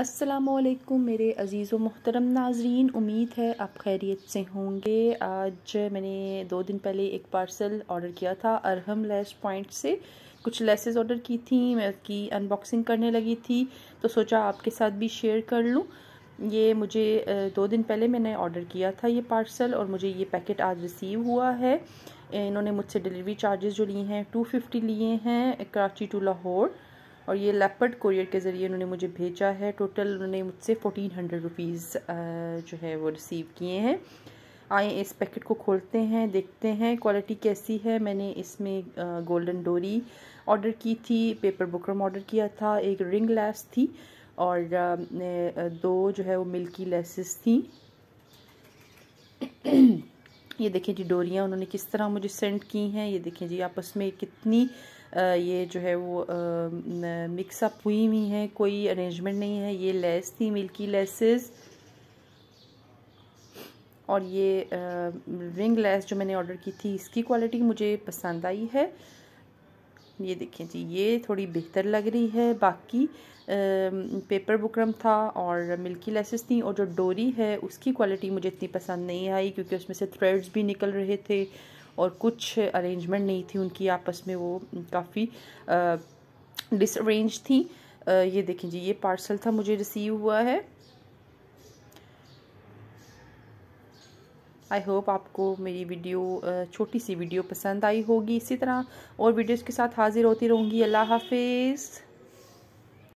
असलकुम मेरे अज़ीज़ व मोहतरम नाजरीन उम्मीद है आप खैरियत से होंगे आज मैंने दो दिन पहले एक पार्सल ऑर्डर किया था अरहम लेस पॉइंट से कुछ लेसेस ऑर्डर की थी मैं उसकी अनबॉक्सिंग करने लगी थी तो सोचा आपके साथ भी शेयर कर लूँ ये मुझे दो दिन पहले मैंने ऑर्डर किया था ये पार्सल और मुझे ये पैकेट आज रिसीव हुआ है इन्होंने मुझसे डिलीवरी चार्जेस जो लिए हैं टू फिफ्टी लिए हैं कराची टू लाहौर और ये लेपर्ड कोरियर के ज़रिए उन्होंने मुझे भेजा है टोटल उन्होंने मुझसे फ़ोटीन हंड्रेड रुपीज़ जो है वो रिसीव किए हैं आए इस पैकेट को खोलते हैं देखते हैं क्वालिटी कैसी है मैंने इसमें गोल्डन डोरी ऑर्डर की थी पेपर बुकरम ऑर्डर किया था एक रिंग लैस थी और दो जो है वो मिल्की लेसेस थी ये देखें जी डोरियाँ उन्होंने किस तरह मुझे सेंड की हैं ये देखें जी आपस में कितनी ये जो है वो मिक्सअप हुई हुई हैं कोई अरेंजमेंट नहीं है ये लेस थी मिल्की लेसेस और ये रिंग लेस जो मैंने ऑर्डर की थी इसकी क्वालिटी मुझे पसंद आई है ये देखें जी ये थोड़ी बेहतर लग रही है बाकी पेपर बुकरम था और मिल्की लेसेस थी और जो डोरी है उसकी क्वालिटी मुझे इतनी पसंद नहीं आई क्योंकि उसमें से थ्रेड्स भी निकल रहे थे और कुछ अरेंजमेंट नहीं थी उनकी आपस में वो काफ़ी डिसरेंज थी ये देखें जी ये पार्सल था मुझे रिसीव हुआ है आई होप आपको मेरी वीडियो छोटी सी वीडियो पसंद आई होगी इसी तरह और वीडियोज़ के साथ हाज़िर होती रहूँगी अल्लाह हाफिज़